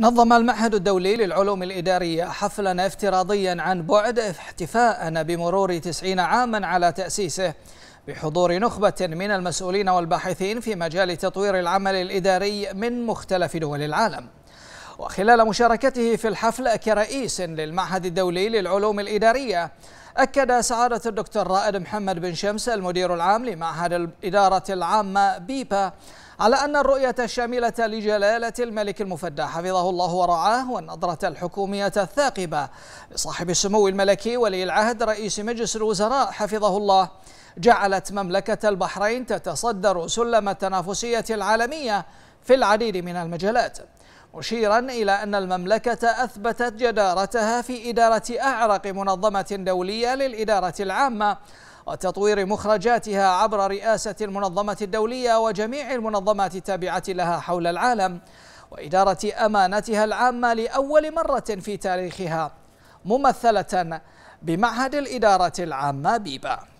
نظم المعهد الدولي للعلوم الإدارية حفلا افتراضيا عن بعد احتفاء بمرور تسعين عاما على تأسيسه بحضور نخبة من المسؤولين والباحثين في مجال تطوير العمل الإداري من مختلف دول العالم وخلال مشاركته في الحفل كرئيس للمعهد الدولي للعلوم الإدارية أكد سعادة الدكتور رائد محمد بن شمس المدير العام لمعهد الإدارة العامة بيبا على أن الرؤية الشاملة لجلالة الملك المفدى حفظه الله ورعاه والنظرة الحكومية الثاقبة لصاحب السمو الملكي ولي العهد رئيس مجلس الوزراء حفظه الله جعلت مملكة البحرين تتصدر سلم التنافسية العالمية في العديد من المجالات مشيرا إلى أن المملكة أثبتت جدارتها في إدارة أعرق منظمة دولية للإدارة العامة وتطوير مخرجاتها عبر رئاسة المنظمة الدولية وجميع المنظمات التابعة لها حول العالم وإدارة أمانتها العامة لأول مرة في تاريخها ممثلة بمعهد الإدارة العامة بيبا